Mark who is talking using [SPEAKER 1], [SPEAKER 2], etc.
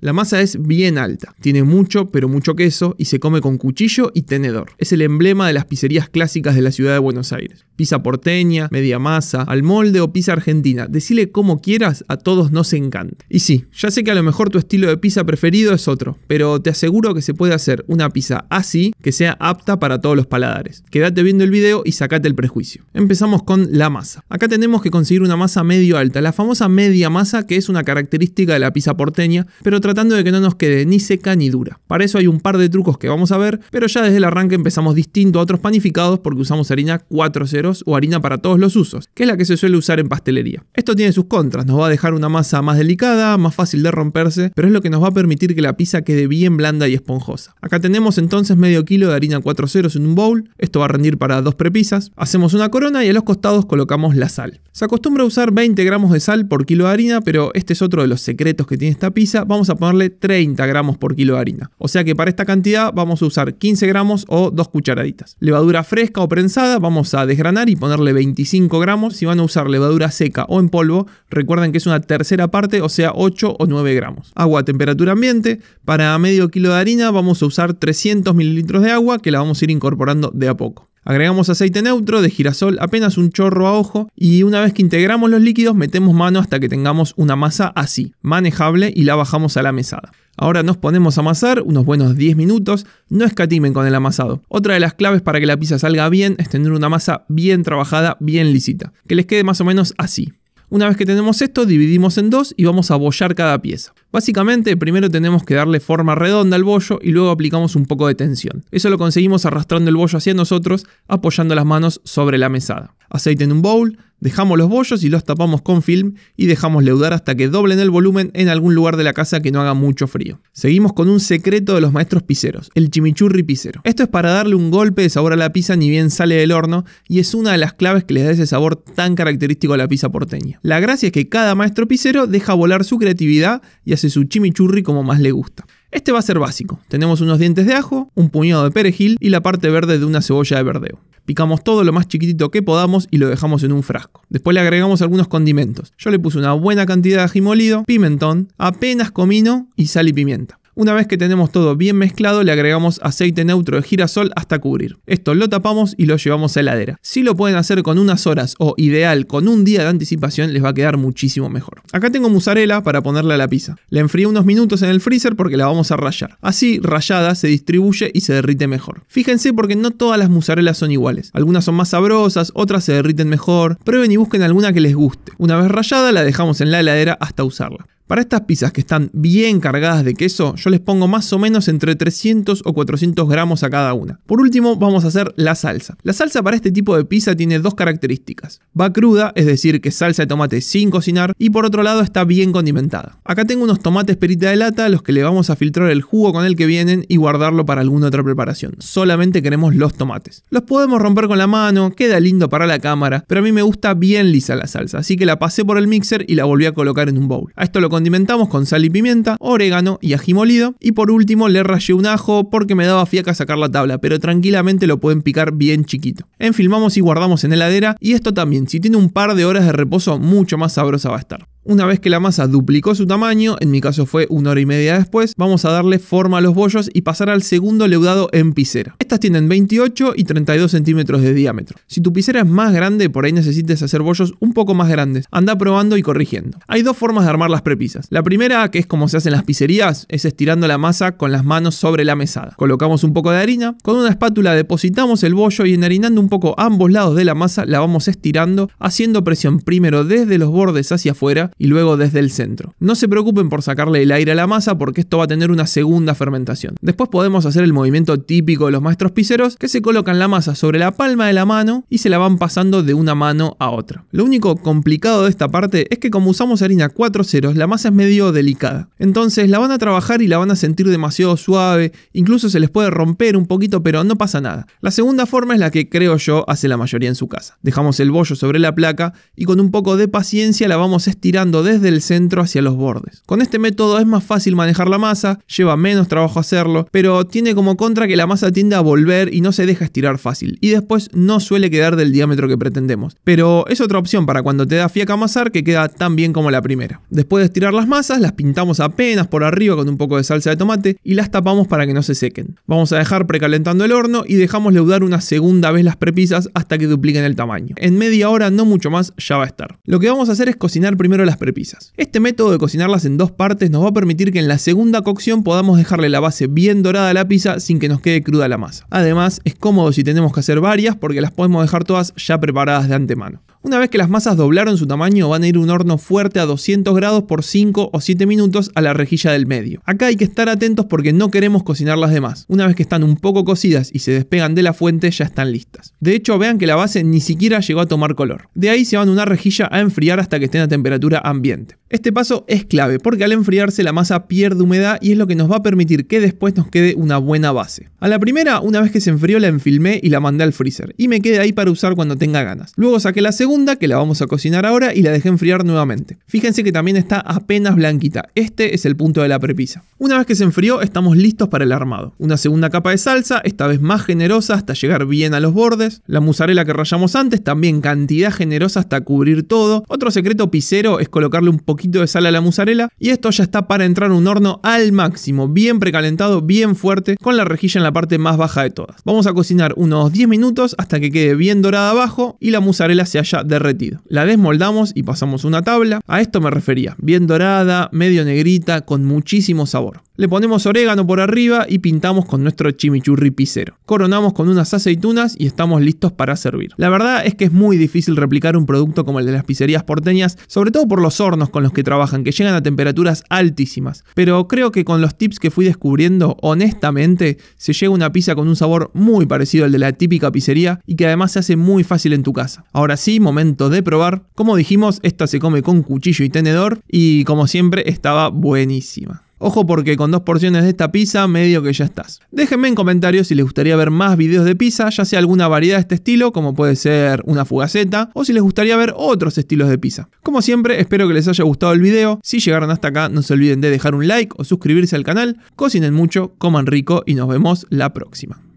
[SPEAKER 1] La masa es bien alta, tiene mucho, pero mucho queso y se come con cuchillo y tenedor. Es el emblema de las pizzerías clásicas de la ciudad de Buenos Aires. Pizza porteña, media masa, al molde o pizza argentina. Decile como quieras, a todos nos encanta. Y sí, ya sé que a lo mejor tu estilo de pizza preferido es otro, pero te aseguro que se puede hacer una pizza así que sea apta para todos los paladares. Quédate viendo el video y sacate el prejuicio. Empezamos con la masa. Acá tenemos que conseguir una masa medio alta, la famosa media masa que es una característica de la pizza porteña, pero tratando de que no nos quede ni seca ni dura. Para eso hay un par de trucos que vamos a ver, pero ya desde el arranque empezamos distinto a otros panificados porque usamos harina 4 ceros o harina para todos los usos, que es la que se suele usar en pastelería. Esto tiene sus contras, nos va a dejar una masa más delicada, más fácil de romperse, pero es lo que nos va a permitir que la pizza quede bien blanda y esponjosa. Acá tenemos entonces medio kilo de harina 4 ceros en un bowl, esto va a rendir para dos prepisas, hacemos una corona y a los costados colocamos la sal. Se acostumbra a usar 20 gramos de sal por kilo de harina, pero este es otro de los secretos que tiene esta pizza, vamos a ponerle 30 gramos por kilo de harina. O sea que para esta cantidad vamos a usar 15 gramos o dos cucharaditas. Levadura fresca o prensada vamos a desgranar y ponerle 25 gramos. Si van a usar levadura seca o en polvo, recuerden que es una tercera parte, o sea 8 o 9 gramos. Agua a temperatura ambiente. Para medio kilo de harina vamos a usar 300 mililitros de agua que la vamos a ir incorporando de a poco. Agregamos aceite neutro de girasol apenas un chorro a ojo y una vez que integramos los líquidos metemos mano hasta que tengamos una masa así, manejable y la bajamos a la mesada. Ahora nos ponemos a amasar unos buenos 10 minutos, no escatimen con el amasado. Otra de las claves para que la pizza salga bien es tener una masa bien trabajada, bien lisita, que les quede más o menos así. Una vez que tenemos esto, dividimos en dos y vamos a bollar cada pieza. Básicamente, primero tenemos que darle forma redonda al bollo y luego aplicamos un poco de tensión. Eso lo conseguimos arrastrando el bollo hacia nosotros, apoyando las manos sobre la mesada. Aceite en un bowl, Dejamos los bollos y los tapamos con film y dejamos leudar hasta que doblen el volumen en algún lugar de la casa que no haga mucho frío. Seguimos con un secreto de los maestros pizzeros, el chimichurri pisero. Esto es para darle un golpe de sabor a la pizza ni bien sale del horno y es una de las claves que le da ese sabor tan característico a la pizza porteña. La gracia es que cada maestro pisero deja volar su creatividad y hace su chimichurri como más le gusta. Este va a ser básico. Tenemos unos dientes de ajo, un puñado de perejil y la parte verde de una cebolla de verdeo picamos todo lo más chiquitito que podamos y lo dejamos en un frasco. Después le agregamos algunos condimentos. Yo le puse una buena cantidad de ají molido, pimentón, apenas comino y sal y pimienta. Una vez que tenemos todo bien mezclado, le agregamos aceite neutro de girasol hasta cubrir. Esto lo tapamos y lo llevamos a heladera. Si lo pueden hacer con unas horas o ideal con un día de anticipación, les va a quedar muchísimo mejor. Acá tengo musarela para ponerla a la pizza. La enfrío unos minutos en el freezer porque la vamos a rallar. Así, rayada se distribuye y se derrite mejor. Fíjense porque no todas las musarelas son iguales. Algunas son más sabrosas, otras se derriten mejor. Prueben y busquen alguna que les guste. Una vez rallada, la dejamos en la heladera hasta usarla. Para estas pizzas que están bien cargadas de queso, yo les pongo más o menos entre 300 o 400 gramos a cada una. Por último, vamos a hacer la salsa. La salsa para este tipo de pizza tiene dos características. Va cruda, es decir, que salsa de tomate sin cocinar, y por otro lado está bien condimentada. Acá tengo unos tomates perita de lata, los que le vamos a filtrar el jugo con el que vienen y guardarlo para alguna otra preparación. Solamente queremos los tomates. Los podemos romper con la mano, queda lindo para la cámara, pero a mí me gusta bien lisa la salsa, así que la pasé por el mixer y la volví a colocar en un bowl. A esto lo condimentamos con sal y pimienta, orégano y ají molido. Y por último le rayé un ajo porque me daba fiaca sacar la tabla, pero tranquilamente lo pueden picar bien chiquito. Enfilmamos y guardamos en heladera y esto también, si tiene un par de horas de reposo, mucho más sabrosa va a estar. Una vez que la masa duplicó su tamaño, en mi caso fue una hora y media después, vamos a darle forma a los bollos y pasar al segundo leudado en pisera Estas tienen 28 y 32 centímetros de diámetro. Si tu picera es más grande, por ahí necesites hacer bollos un poco más grandes. Anda probando y corrigiendo. Hay dos formas de armar las prepisas. La primera, que es como se hacen las pizzerías, es estirando la masa con las manos sobre la mesada. Colocamos un poco de harina, con una espátula depositamos el bollo y enharinando un poco ambos lados de la masa la vamos estirando, haciendo presión primero desde los bordes hacia afuera y luego desde el centro. No se preocupen por sacarle el aire a la masa porque esto va a tener una segunda fermentación. Después podemos hacer el movimiento típico de los maestros pizzeros que se colocan la masa sobre la palma de la mano y se la van pasando de una mano a otra. Lo único complicado de esta parte es que como usamos harina 4 ceros, la masa es medio delicada. Entonces la van a trabajar y la van a sentir demasiado suave, incluso se les puede romper un poquito, pero no pasa nada. La segunda forma es la que creo yo hace la mayoría en su casa. Dejamos el bollo sobre la placa y con un poco de paciencia la vamos estirando desde el centro hacia los bordes. Con este método es más fácil manejar la masa, lleva menos trabajo hacerlo, pero tiene como contra que la masa tiende a volver y no se deja estirar fácil, y después no suele quedar del diámetro que pretendemos. Pero es otra opción para cuando te da fiaca amasar que queda tan bien como la primera. Después de estirar las masas, las pintamos apenas por arriba con un poco de salsa de tomate y las tapamos para que no se sequen. Vamos a dejar precalentando el horno y dejamos leudar una segunda vez las prepisas hasta que dupliquen el tamaño. En media hora, no mucho más, ya va a estar. Lo que vamos a hacer es cocinar primero las prepisas. Este método de cocinarlas en dos partes nos va a permitir que en la segunda cocción podamos dejarle la base bien dorada a la pizza sin que nos quede cruda la masa. Además, es cómodo si tenemos que hacer varias porque las podemos dejar todas ya preparadas de antemano. Una vez que las masas doblaron su tamaño van a ir un horno fuerte a 200 grados por 5 o 7 minutos a la rejilla del medio. Acá hay que estar atentos porque no queremos cocinar las demás. Una vez que están un poco cocidas y se despegan de la fuente ya están listas. De hecho vean que la base ni siquiera llegó a tomar color. De ahí se van a una rejilla a enfriar hasta que estén a temperatura ambiente. Este paso es clave porque al enfriarse la masa pierde humedad y es lo que nos va a permitir que después nos quede una buena base. A la primera, una vez que se enfrió la enfilmé y la mandé al freezer y me quedé ahí para usar cuando tenga ganas. Luego saqué la segunda que la vamos a cocinar ahora, y la dejé enfriar nuevamente. Fíjense que también está apenas blanquita. Este es el punto de la prepisa. Una vez que se enfrió, estamos listos para el armado. Una segunda capa de salsa, esta vez más generosa hasta llegar bien a los bordes. La mozzarella que rayamos antes, también cantidad generosa hasta cubrir todo. Otro secreto pisero es colocarle un poquito de sal a la mozzarella. Y esto ya está para entrar un horno al máximo, bien precalentado, bien fuerte, con la rejilla en la parte más baja de todas. Vamos a cocinar unos 10 minutos hasta que quede bien dorada abajo y la mozzarella se haya derretido. La desmoldamos y pasamos una tabla. A esto me refería, bien dorada, medio negrita, con muchísimo sabor. Le ponemos orégano por arriba y pintamos con nuestro chimichurri picero. Coronamos con unas aceitunas y estamos listos para servir. La verdad es que es muy difícil replicar un producto como el de las pizzerías porteñas, sobre todo por los hornos con los que trabajan, que llegan a temperaturas altísimas. Pero creo que con los tips que fui descubriendo, honestamente, se llega una pizza con un sabor muy parecido al de la típica pizzería y que además se hace muy fácil en tu casa. Ahora sí, momento de probar. Como dijimos, esta se come con cuchillo y tenedor y como siempre estaba buenísima. Ojo porque con dos porciones de esta pizza medio que ya estás. Déjenme en comentarios si les gustaría ver más videos de pizza, ya sea alguna variedad de este estilo, como puede ser una fugaceta, o si les gustaría ver otros estilos de pizza. Como siempre, espero que les haya gustado el video. Si llegaron hasta acá, no se olviden de dejar un like o suscribirse al canal. Cocinen mucho, coman rico y nos vemos la próxima.